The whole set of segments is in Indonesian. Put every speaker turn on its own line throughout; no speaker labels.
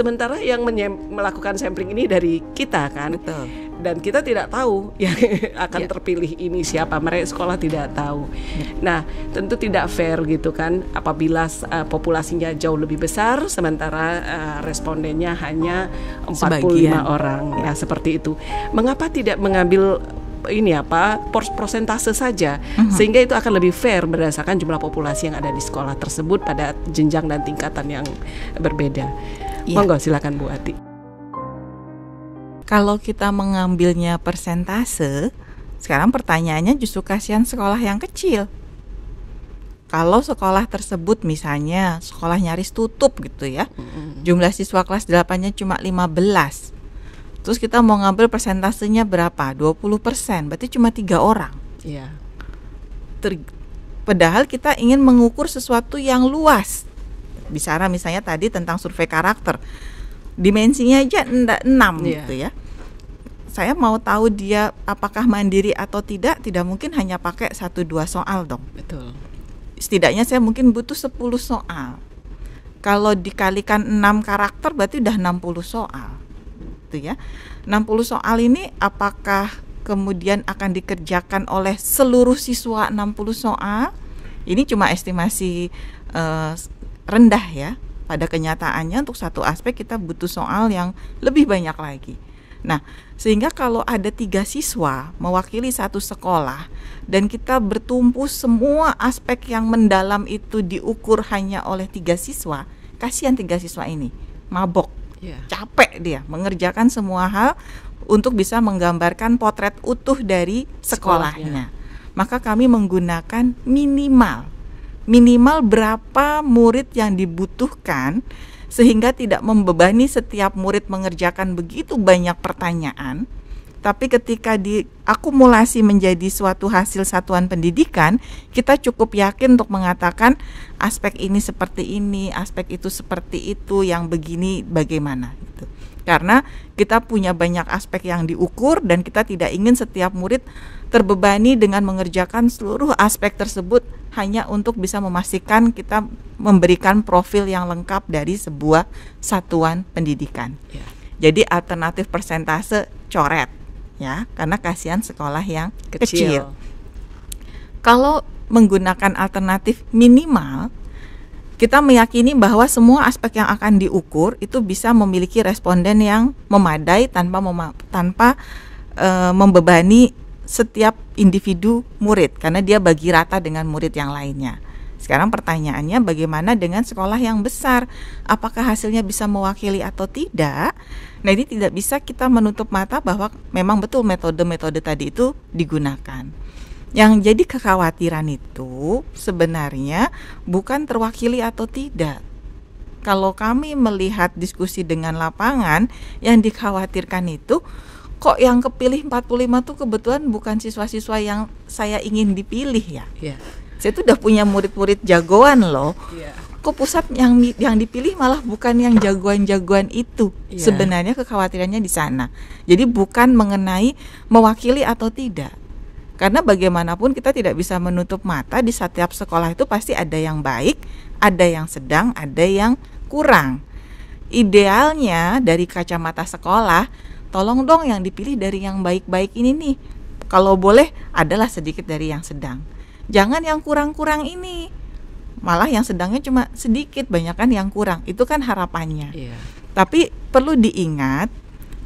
Sementara yang melakukan sampling ini dari kita kan. Betul. Dan kita tidak tahu yang akan ya. terpilih ini siapa. Mereka sekolah tidak tahu. ya. Nah, tentu tidak fair gitu kan apabila uh, populasinya jauh lebih besar sementara uh, respondennya hanya 45 Sebagian. orang. Ya, seperti itu. Mengapa tidak mengambil ini apa persentase saja uh mhm. -huh. sehingga itu akan lebih fair berdasarkan jumlah populasi yang ada di sekolah tersebut pada jenjang dan tingkatan yang berbeda. Yeah. Monggo silakan Bu Ati.
Kalau kita mengambilnya persentase, sekarang pertanyaannya justru kasihan sekolah yang kecil. Kalau sekolah tersebut misalnya sekolah nyaris tutup gitu ya. Jumlah siswa kelas 8-nya cuma 15. Terus kita mau ngambil persentasenya berapa? 20%. Berarti cuma tiga orang. Iya. Yeah. padahal kita ingin mengukur sesuatu yang luas bicara misalnya tadi tentang survei karakter dimensinya aja enam yeah. gitu ya saya mau tahu dia apakah mandiri atau tidak tidak mungkin hanya pakai satu dua soal dong betul setidaknya saya mungkin butuh 10 soal kalau dikalikan enam karakter berarti udah 60 soal gitu ya 60 soal ini apakah kemudian akan dikerjakan oleh seluruh siswa 60 soal ini cuma estimasi uh, rendah ya. Pada kenyataannya untuk satu aspek kita butuh soal yang lebih banyak lagi. Nah, sehingga kalau ada tiga siswa mewakili satu sekolah dan kita bertumpu semua aspek yang mendalam itu diukur hanya oleh tiga siswa, kasihan tiga siswa ini mabok, yeah. capek dia mengerjakan semua hal untuk bisa menggambarkan potret utuh dari sekolahnya. sekolahnya. Maka kami menggunakan minimal minimal berapa murid yang dibutuhkan sehingga tidak membebani setiap murid mengerjakan begitu banyak pertanyaan tapi ketika diakumulasi menjadi suatu hasil satuan pendidikan, kita cukup yakin untuk mengatakan aspek ini seperti ini, aspek itu seperti itu, yang begini bagaimana gitu karena kita punya banyak aspek yang diukur dan kita tidak ingin setiap murid terbebani dengan mengerjakan seluruh aspek tersebut hanya untuk bisa memastikan kita memberikan profil yang lengkap dari sebuah satuan pendidikan. Ya. Jadi alternatif persentase coret ya, karena kasihan sekolah yang kecil. kecil. Kalau menggunakan alternatif minimal kita meyakini bahwa semua aspek yang akan diukur itu bisa memiliki responden yang memadai tanpa mema tanpa uh, membebani setiap individu murid karena dia bagi rata dengan murid yang lainnya. Sekarang pertanyaannya bagaimana dengan sekolah yang besar? Apakah hasilnya bisa mewakili atau tidak? Nah, ini tidak bisa kita menutup mata bahwa memang betul metode-metode tadi itu digunakan. Yang jadi kekhawatiran itu sebenarnya bukan terwakili atau tidak. Kalau kami melihat diskusi dengan lapangan, yang dikhawatirkan itu kok yang kepilih 45 tuh kebetulan bukan siswa-siswa yang saya ingin dipilih ya. Yeah. Saya tuh udah punya murid-murid jagoan loh. Yeah. Kok pusat yang yang dipilih malah bukan yang jagoan-jagoan itu. Yeah. Sebenarnya kekhawatirannya di sana. Jadi bukan mengenai mewakili atau tidak karena bagaimanapun kita tidak bisa menutup mata di setiap sekolah itu pasti ada yang baik, ada yang sedang, ada yang kurang. Idealnya dari kacamata sekolah, tolong dong yang dipilih dari yang baik-baik ini nih. Kalau boleh adalah sedikit dari yang sedang. Jangan yang kurang-kurang ini. Malah yang sedangnya cuma sedikit, banyakkan yang kurang. Itu kan harapannya. Yeah. Tapi perlu diingat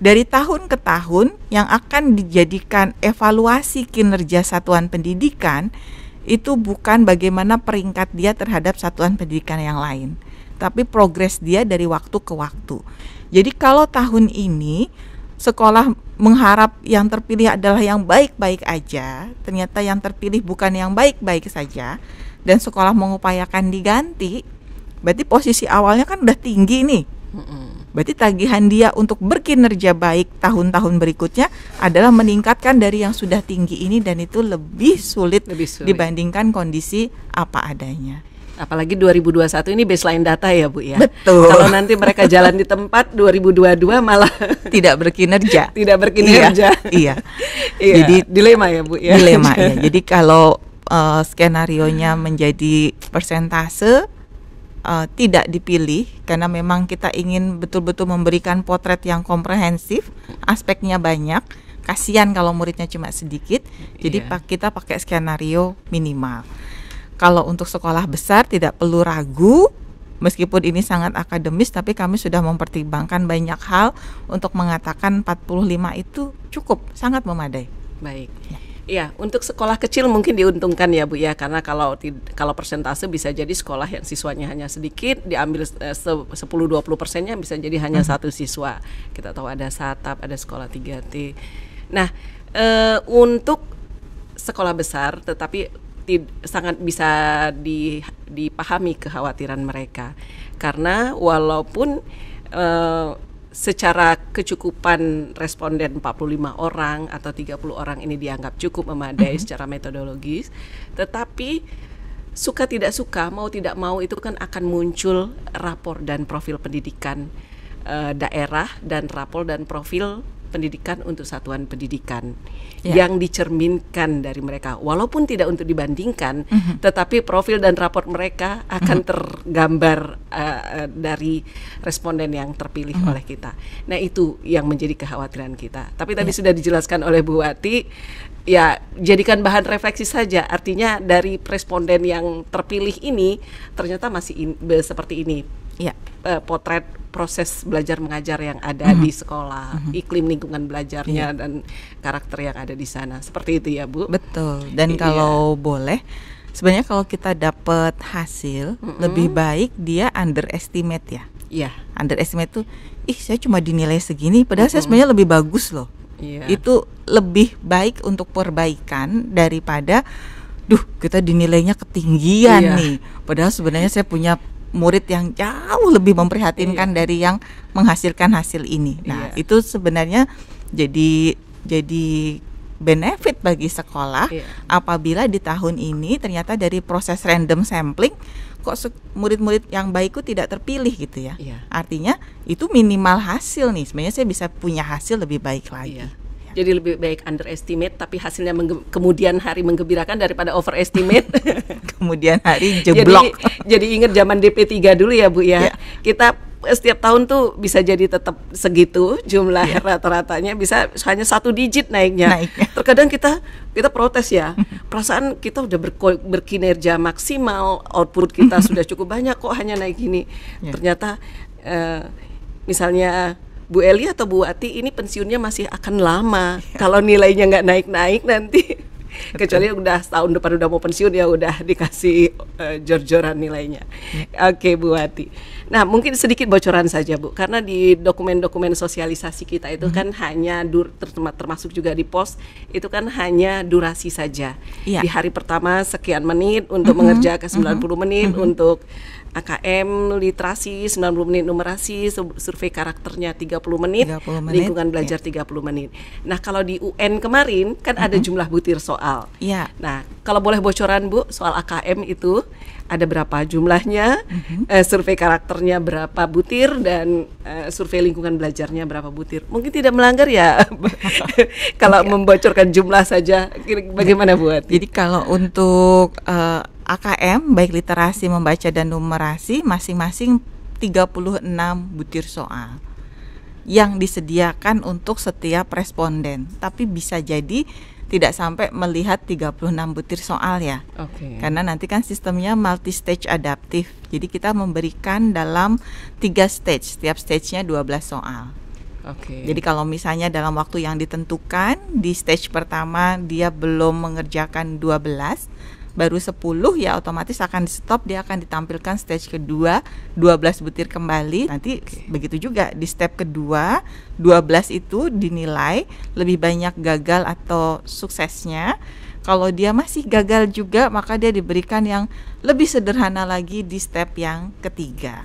dari tahun ke tahun yang akan dijadikan evaluasi kinerja satuan pendidikan itu bukan bagaimana peringkat dia terhadap satuan pendidikan yang lain, tapi progres dia dari waktu ke waktu. Jadi kalau tahun ini sekolah mengharap yang terpilih adalah yang baik-baik aja, ternyata yang terpilih bukan yang baik-baik saja dan sekolah mengupayakan diganti, berarti posisi awalnya kan udah tinggi nih. Mm -mm. Berarti tagihan dia untuk berkinerja baik tahun-tahun berikutnya adalah meningkatkan dari yang sudah tinggi
ini dan itu lebih sulit, lebih sulit. dibandingkan kondisi apa adanya. Apalagi 2021 ini baseline data ya Bu ya. Betul. Kalau nanti mereka jalan di tempat 2022 malah tidak berkinerja. tidak berkinerja. Iya. Iya. iya. Jadi dilema ya
Bu ya. Dilema ya. Jadi kalau uh, eh, skenario nya menjadi persentase uh, tidak dipilih karena memang kita ingin betul-betul memberikan potret yang komprehensif, aspeknya banyak. Kasihan kalau muridnya cuma sedikit. Jadi yeah. kita pakai skenario minimal. Kalau untuk sekolah besar tidak perlu ragu meskipun ini sangat akademis tapi kami sudah mempertimbangkan banyak hal untuk mengatakan 45 itu cukup, sangat memadai. Baik. Ya.
Iya, untuk sekolah kecil mungkin diuntungkan ya Bu ya, karena kalau kalau persentase bisa jadi sekolah yang siswanya hanya sedikit diambil eh, 10-20 persennya bisa jadi hanya hmm. satu siswa. Kita tahu ada satap, ada sekolah 3T. Nah, eh, untuk sekolah besar tetapi tid, sangat bisa di, dipahami kekhawatiran mereka karena walaupun eh, secara kecukupan responden 45 orang atau 30 orang ini dianggap cukup memadai mm -hmm. secara metodologis tetapi suka tidak suka mau tidak mau itu kan akan muncul rapor dan profil pendidikan uh, daerah dan rapor dan profil pendidikan untuk satuan pendidikan yeah. yang dicerminkan dari mereka walaupun tidak untuk dibandingkan mm -hmm. tetapi profil dan raport mereka akan mm -hmm. tergambar uh, dari responden yang terpilih mm -hmm. oleh kita nah itu yang menjadi kekhawatiran kita tapi tadi yeah. sudah dijelaskan oleh Bu Wati ya jadikan bahan refleksi saja artinya dari responden yang terpilih ini ternyata masih in, seperti ini Ya uh, potret proses belajar mengajar yang ada mm -hmm. di sekolah, mm -hmm. iklim lingkungan belajarnya yeah. dan karakter yang ada di sana. Seperti itu ya, Bu.
Betul. Dan I iya. kalau iya. boleh sebenarnya kalau kita dapat hasil mm -hmm. lebih baik dia underestimate ya. Iya. Yeah. Underestimate tuh ih saya cuma dinilai segini padahal mm -hmm. saya sebenarnya lebih bagus loh.
Yeah. Itu
lebih baik untuk perbaikan daripada duh kita dinilainya ketinggian yeah. nih padahal sebenarnya saya punya murid yang jauh lebih memprihatinkan iya. dari yang menghasilkan hasil ini. Nah, iya. itu sebenarnya jadi jadi benefit bagi sekolah iya. apabila di tahun ini ternyata dari proses random sampling kok murid-murid yang baik itu tidak terpilih gitu ya. Iya. Artinya itu minimal hasil nih.
Sebenarnya saya bisa punya
hasil lebih baik lagi. Iya.
Jadi lebih baik underestimate tapi hasilnya kemudian hari menggembirakan daripada overestimate.
kemudian hari jeblok.
Jadi, jadi ingat zaman DP3 dulu ya Bu ya. Yeah. Kita eh, setiap tahun tuh bisa jadi tetap segitu jumlah yeah. rata-ratanya bisa hanya satu digit naiknya. naiknya. Terkadang kita kita protes ya. Perasaan kita udah berko, berkinerja maksimal, output kita sudah cukup banyak kok hanya naik gini. Yeah. Ternyata uh, misalnya Bu Eli atau Bu Wati ini pensiunnya masih akan lama ya. kalau nilainya nggak naik-naik nanti Betul. kecuali udah tahun depan udah mau pensiun ya udah dikasih uh, jor-joran nilainya. Ya. Oke Bu Wati. Nah mungkin sedikit bocoran saja Bu karena di dokumen-dokumen sosialisasi kita itu hmm. kan hanya dur termasuk juga di pos itu kan hanya durasi saja. Ya. Di hari pertama sekian menit untuk hmm. mengerjakan 90 hmm. menit hmm. untuk AKM literasi 90 menit numerasi survei karakternya 30 menit, 30 menit lingkungan ya. belajar ya. 30 menit. Nah, kalau di UN kemarin kan uh -huh. ada jumlah butir soal. Iya. Nah, kalau boleh bocoran Bu soal AKM itu ada berapa jumlahnya, Uh -huh. uh, survei karakternya berapa butir dan uh, survei lingkungan belajarnya berapa butir. Mungkin tidak melanggar ya kalau membocorkan jumlah saja. Bagaimana buat? Jadi kalau untuk uh, AKM baik literasi membaca dan
numerasi masing-masing 36 butir soal yang disediakan untuk setiap responden. Tapi bisa jadi tidak sampai melihat 36 butir soal ya.
Okay. Karena
nanti kan sistemnya multi stage adaptif. Jadi kita memberikan dalam tiga stage, setiap stage-nya 12 soal. Okay. Jadi kalau misalnya dalam waktu yang ditentukan di stage pertama dia belum mengerjakan 12 baru 10 ya otomatis akan di stop dia akan ditampilkan stage kedua 12 butir kembali nanti okay. begitu juga di step kedua 12 itu dinilai lebih banyak gagal atau suksesnya kalau dia masih gagal juga maka dia diberikan yang lebih sederhana lagi di step yang ketiga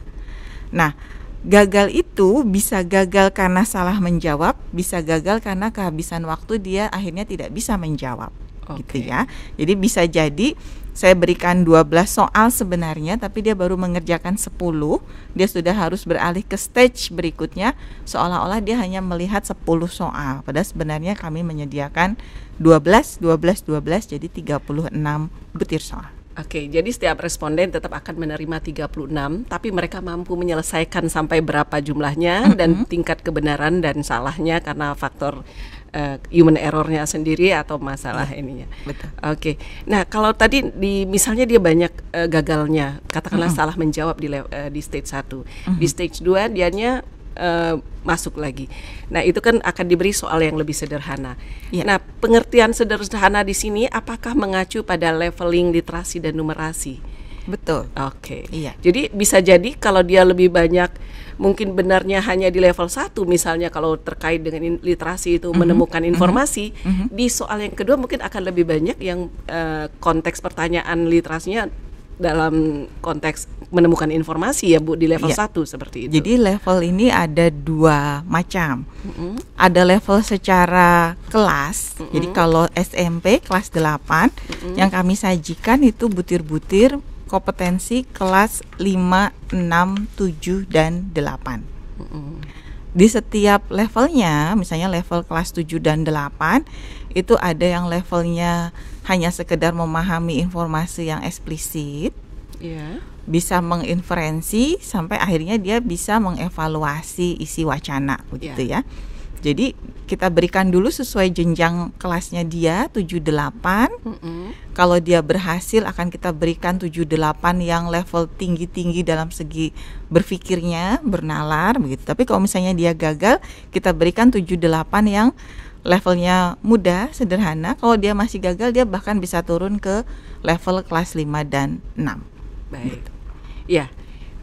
nah gagal itu bisa gagal karena salah menjawab, bisa gagal karena kehabisan waktu dia akhirnya tidak bisa menjawab okay. gitu ya. Jadi bisa jadi saya berikan 12 soal sebenarnya tapi dia baru mengerjakan 10, dia sudah harus beralih ke stage berikutnya seolah-olah dia hanya melihat 10 soal. Padahal sebenarnya kami menyediakan 12 12 12 jadi 36 butir soal.
Oke, jadi setiap responden tetap akan menerima 36, tapi mereka mampu menyelesaikan sampai berapa jumlahnya mm -hmm. dan tingkat kebenaran dan salahnya karena faktor uh, human errornya sendiri atau masalah ya, ininya. Betul. Oke. Nah, kalau tadi di misalnya dia banyak uh, gagalnya, katakanlah mm -hmm. salah menjawab di uh, di stage 1. Mm -hmm. Di stage 2 dianya uh, masuk lagi. Nah, itu kan akan diberi soal yang lebih sederhana. Ya. Nah, pengertian sederhana di sini apakah mengacu pada leveling literasi dan numerasi? Betul. Oke. Okay. Iya. Jadi bisa jadi kalau dia lebih banyak mungkin benarnya hanya di level 1 misalnya kalau terkait dengan literasi itu mm -hmm. menemukan mhm. informasi mm -hmm. di soal yang kedua mungkin akan lebih banyak yang uh, konteks pertanyaan literasinya dalam konteks menemukan informasi ya Bu di level ya. 1 seperti itu.
Jadi level ini ada dua macam. Mm -hmm. Ada level secara kelas. Mm -hmm. Jadi kalau SMP kelas 8 mm -hmm. yang kami sajikan itu butir-butir kompetensi kelas 5, 6, 7 dan 8. Mm -hmm. Di setiap levelnya, misalnya level kelas 7 dan 8 itu ada yang levelnya hanya sekedar memahami informasi yang eksplisit yeah. bisa menginferensi sampai akhirnya dia bisa mengevaluasi isi wacana begitu yeah. ya jadi kita berikan dulu sesuai jenjang kelasnya dia 78. Mm -hmm. Kalau dia berhasil akan kita berikan 78 yang level tinggi-tinggi dalam segi berpikirnya, bernalar begitu. Tapi kalau misalnya dia gagal, kita berikan 78 yang levelnya mudah, sederhana. Kalau dia masih gagal, dia bahkan bisa turun ke level kelas 5 dan 6.
Baik. Gitu. Ya,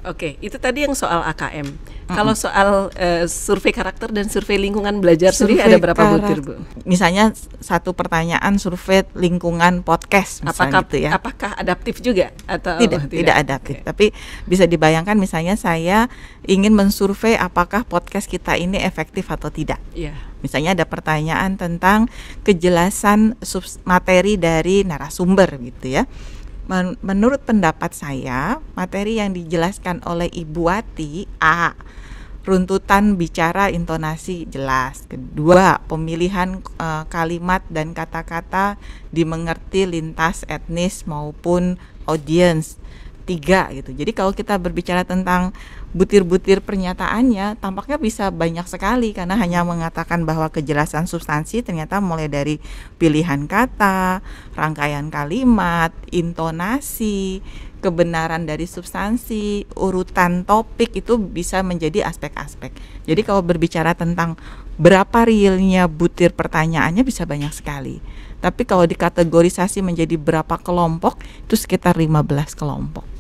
Oke, itu tadi yang soal AKM. Mm-hmm. Kalau soal uh, survei karakter dan survei lingkungan belajar survei sendiri ada berapa butir, Bu?
Misalnya satu pertanyaan survei lingkungan podcast misalnya apakah, gitu ya. Apakah adaptif juga atau tidak? Tidak, tidak adaptif, okay. tapi bisa dibayangkan misalnya saya ingin mensurvei apakah podcast kita ini efektif atau tidak. Iya. Yeah. Misalnya ada pertanyaan tentang kejelasan materi dari narasumber gitu ya Men menurut pendapat saya, materi yang dijelaskan oleh Ibu Wati A runtutan bicara intonasi jelas. Kedua, pemilihan e, kalimat dan kata-kata dimengerti lintas etnis maupun audience tiga gitu. Jadi kalau kita berbicara tentang butir-butir pernyataannya, tampaknya bisa banyak sekali karena hanya mengatakan bahwa kejelasan substansi ternyata mulai dari pilihan kata, rangkaian kalimat, intonasi, kebenaran dari substansi, urutan topik itu bisa menjadi aspek-aspek. Jadi kalau berbicara tentang berapa realnya butir pertanyaannya bisa banyak sekali. Tapi kalau dikategorisasi menjadi berapa kelompok itu sekitar 15 kelompok.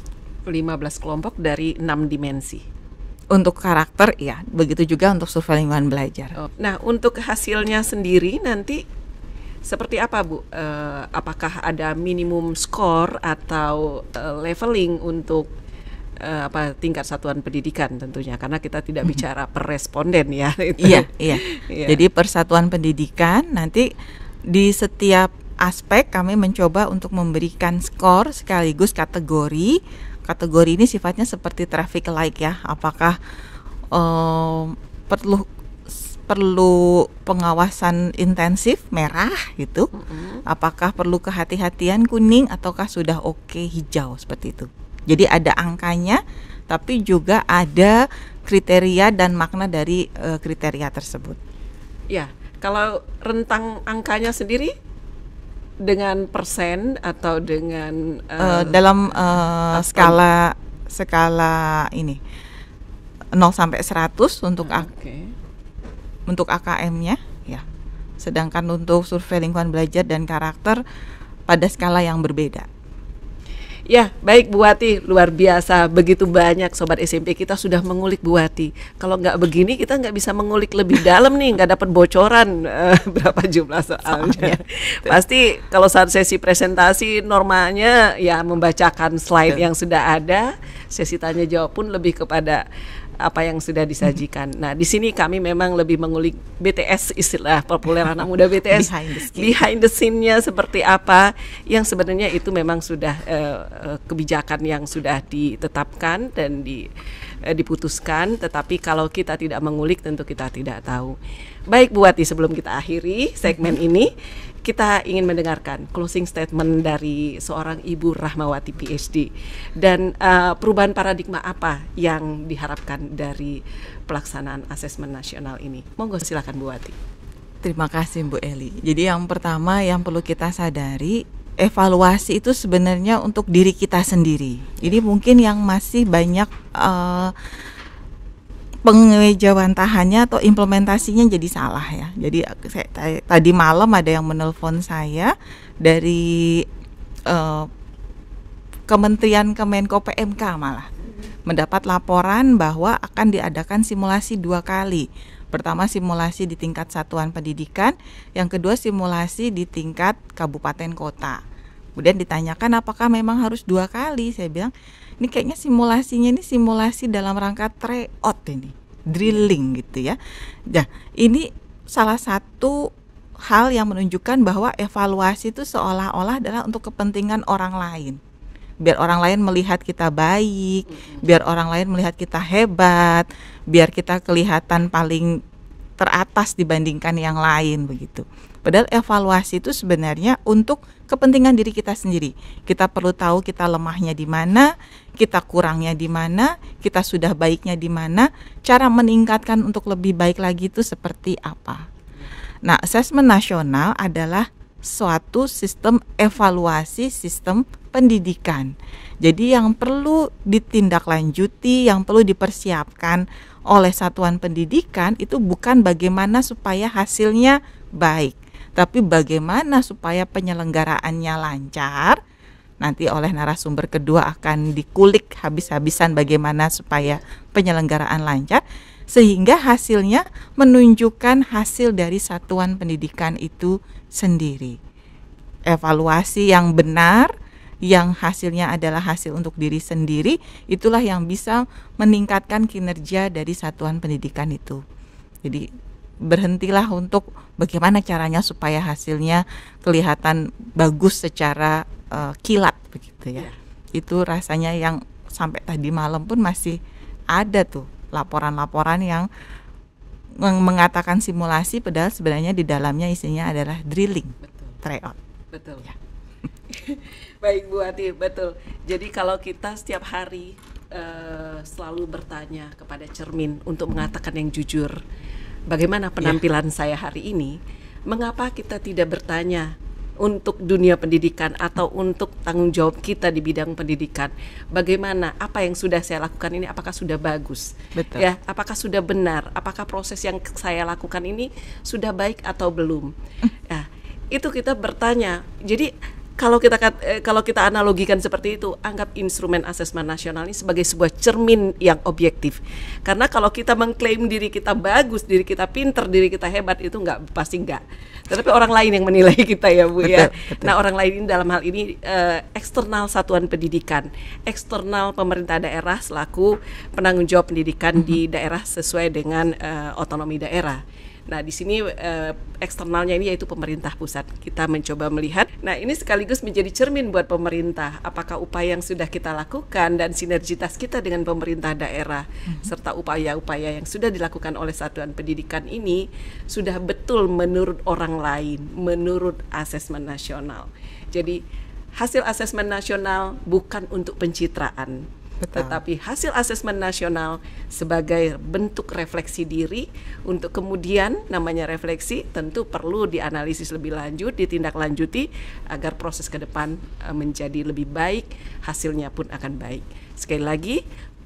15 kelompok dari 6 dimensi.
Untuk karakter ya, begitu juga untuk survei lingkungan
belajar. Oh, nah, untuk hasilnya sendiri nanti seperti apa Bu? Uh, apakah ada minimum skor atau uh, leveling untuk uh, apa tingkat satuan pendidikan tentunya karena kita tidak bicara per responden ya Iya, iya. iya. Jadi
persatuan pendidikan nanti di setiap aspek kami mencoba untuk memberikan skor sekaligus kategori. Kategori ini sifatnya seperti traffic light ya. Apakah um, perlu perlu pengawasan intensif merah gitu? Apakah perlu kehati-hatian kuning ataukah sudah oke okay, hijau seperti itu? Jadi ada angkanya tapi juga ada kriteria dan makna dari uh, kriteria tersebut.
Ya, kalau rentang angkanya sendiri dengan persen atau dengan uh, uh, dalam
uh, skala skala ini 0 sampai 100 untuk uh, okay. untuk AKM-nya ya. Sedangkan untuk survei lingkungan belajar dan karakter pada
skala yang berbeda. Ya, baik Bu Wati, luar biasa. Begitu banyak sobat SMP kita sudah mengulik Bu Wati. Kalau nggak begini kita nggak bisa mengulik lebih dalam nih, nggak dapat bocoran uh, berapa jumlah soalnya. soalnya. Pasti kalau saat sesi presentasi normalnya ya membacakan slide iya. yang sudah ada, sesi tanya jawab pun lebih kepada apa yang sudah disajikan. Nah, di sini kami memang lebih mengulik BTS istilah populer anak muda BTS behind the, scene. nya scene-nya seperti apa yang sebenarnya itu memang sudah uh, kebijakan yang sudah ditetapkan dan di Eh, diputuskan, tetapi kalau kita tidak mengulik tentu kita tidak tahu. Baik Bu Wati, sebelum kita akhiri segmen ini, kita ingin mendengarkan closing statement dari seorang Ibu Rahmawati PhD dan uh, perubahan paradigma apa yang diharapkan dari pelaksanaan asesmen nasional ini. Monggo silakan Bu Wati.
Terima kasih Bu Eli. Jadi yang pertama yang perlu kita sadari evaluasi itu sebenarnya untuk diri kita sendiri. Jadi mungkin yang masih banyak uh, eh, pengejawantahannya atau implementasinya jadi salah ya. Jadi saya, tadi malam ada yang menelpon saya dari uh, Kementerian Kemenko PMK malah mendapat laporan bahwa akan diadakan simulasi dua kali Pertama simulasi di tingkat satuan pendidikan, yang kedua simulasi di tingkat kabupaten kota. Kemudian ditanyakan apakah memang harus dua kali? Saya bilang, ini kayaknya simulasinya ini simulasi dalam rangka tryout ini, drilling gitu ya. Nah, ini salah satu hal yang menunjukkan bahwa evaluasi itu seolah-olah adalah untuk kepentingan orang lain biar orang lain melihat kita baik, biar orang lain melihat kita hebat, biar kita kelihatan paling teratas dibandingkan yang lain begitu. Padahal evaluasi itu sebenarnya untuk kepentingan diri kita sendiri. Kita perlu tahu kita lemahnya di mana, kita kurangnya di mana, kita sudah baiknya di mana, cara meningkatkan untuk lebih baik lagi itu seperti apa. Nah, asesmen nasional adalah suatu sistem evaluasi sistem pendidikan. Jadi yang perlu ditindaklanjuti, yang perlu dipersiapkan oleh satuan pendidikan itu bukan bagaimana supaya hasilnya baik, tapi bagaimana supaya penyelenggaraannya lancar. Nanti oleh narasumber kedua akan dikulik habis-habisan bagaimana supaya penyelenggaraan lancar sehingga hasilnya menunjukkan hasil dari satuan pendidikan itu sendiri. Evaluasi yang benar yang hasilnya adalah hasil untuk diri sendiri, itulah yang bisa meningkatkan kinerja dari satuan pendidikan itu. Jadi berhentilah untuk bagaimana caranya supaya hasilnya kelihatan bagus secara uh, kilat begitu ya. Iya. Itu rasanya yang sampai tadi malam pun masih ada tuh laporan-laporan yang mengatakan simulasi padahal sebenarnya di dalamnya isinya adalah drilling, Betul. tryout.
Betul. Ya. baik Bu Ati betul jadi kalau kita setiap hari uh, selalu bertanya kepada cermin untuk mengatakan yang jujur bagaimana penampilan yeah. saya hari ini mengapa kita tidak bertanya untuk dunia pendidikan atau untuk tanggung jawab kita di bidang pendidikan. Bagaimana apa yang sudah saya lakukan ini apakah sudah bagus? Betul. Ya, apakah sudah benar? Apakah proses yang saya lakukan ini sudah baik atau belum? Ya, itu kita bertanya. Jadi kalau kita eh, kalau kita analogikan seperti itu, anggap instrumen asesmen nasional ini sebagai sebuah cermin yang objektif. Karena kalau kita mengklaim diri kita bagus, diri kita pinter, diri kita hebat itu nggak pasti nggak. Tetapi orang lain yang menilai kita ya bu ya. Betul. Nah orang lain ini dalam hal ini eh, eksternal satuan pendidikan, eksternal pemerintah daerah selaku penanggung jawab pendidikan mm -hmm. di daerah sesuai dengan eh, otonomi daerah. Nah, di sini eh, eksternalnya ini yaitu pemerintah pusat. Kita mencoba melihat. Nah, ini sekaligus menjadi cermin buat pemerintah apakah upaya yang sudah kita lakukan dan sinergitas kita dengan pemerintah daerah mm -hmm. serta upaya-upaya yang sudah dilakukan oleh satuan pendidikan ini sudah betul menurut orang lain, menurut asesmen nasional. Jadi hasil asesmen nasional bukan untuk pencitraan, Betul. Tetapi hasil asesmen nasional sebagai bentuk refleksi diri untuk kemudian namanya refleksi tentu perlu dianalisis lebih lanjut, ditindaklanjuti agar proses ke depan eh, menjadi lebih baik, hasilnya pun akan baik. Sekali lagi,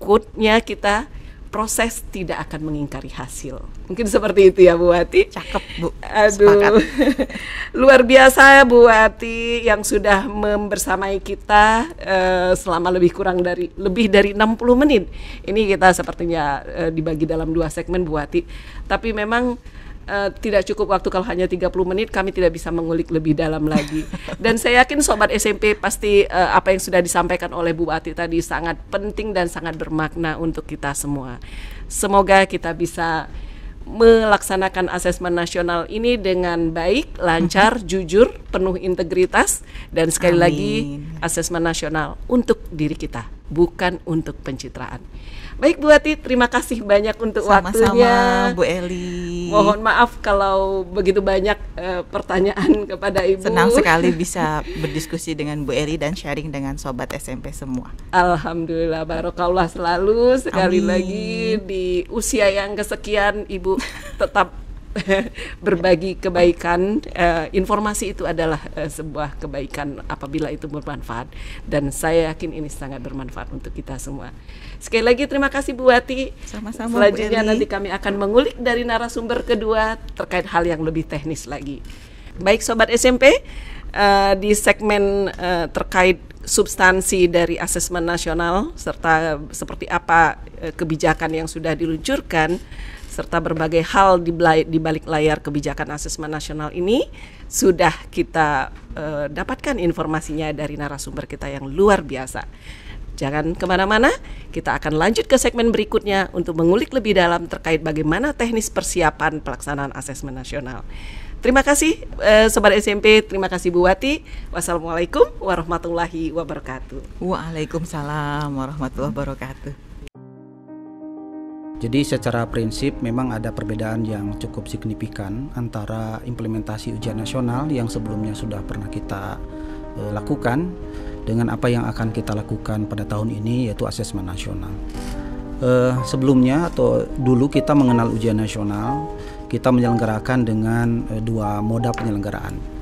quote-nya kita proses tidak akan mengingkari hasil. Mungkin seperti itu ya Bu Ati. Cakep Bu. Aduh. Luar biasa ya Bu Ati yang sudah membersamai kita uh, selama lebih kurang dari lebih dari 60 menit. Ini kita sepertinya uh, dibagi dalam dua segmen Bu Ati. Tapi memang uh, tidak cukup waktu kalau hanya 30 menit kami tidak bisa mengulik lebih dalam lagi. Dan saya yakin sobat SMP pasti uh, apa yang sudah disampaikan oleh Bu Ati tadi sangat penting dan sangat bermakna untuk kita semua. Semoga kita bisa melaksanakan asesmen nasional ini dengan baik, lancar, mhm. jujur, penuh integritas dan sekali Amin. lagi asesmen nasional untuk diri kita, bukan untuk pencitraan. Baik Bu Ati, terima kasih banyak untuk Sama-sama, waktunya. Sama-sama Bu Eli. Mohon maaf kalau begitu banyak e, pertanyaan kepada Ibu. Senang sekali bisa
berdiskusi dengan Bu Eli dan sharing dengan sobat SMP semua.
Alhamdulillah barokallah selalu sekali Amin. lagi di usia yang kesekian Ibu tetap berbagi kebaikan uh, informasi itu adalah uh, sebuah kebaikan apabila itu bermanfaat dan saya yakin ini sangat bermanfaat untuk kita semua sekali lagi terima kasih Bu Wati sama-sama selanjutnya Bu nanti kami akan mengulik dari narasumber kedua terkait hal yang lebih teknis lagi baik sobat SMP uh, eh, di segmen uh, terkait substansi dari asesmen nasional serta seperti apa uh, kebijakan yang sudah diluncurkan serta berbagai hal di, di balik layar kebijakan asesmen nasional ini sudah kita uh, dapatkan informasinya dari narasumber kita yang luar biasa. Jangan kemana-mana, kita akan lanjut ke segmen berikutnya untuk mengulik lebih dalam terkait bagaimana teknis persiapan pelaksanaan asesmen nasional. Terima kasih eh, Sobat SMP, terima kasih Bu Wati. Wassalamualaikum warahmatullahi wabarakatuh. Waalaikumsalam warahmatullahi wabarakatuh.
Jadi secara prinsip memang ada perbedaan yang cukup signifikan antara implementasi ujian nasional yang sebelumnya sudah pernah kita e, lakukan dengan apa yang akan kita lakukan pada tahun ini yaitu asesmen nasional. E, sebelumnya atau dulu kita mengenal ujian nasional, kita menyelenggarakan dengan e, dua moda penyelenggaraan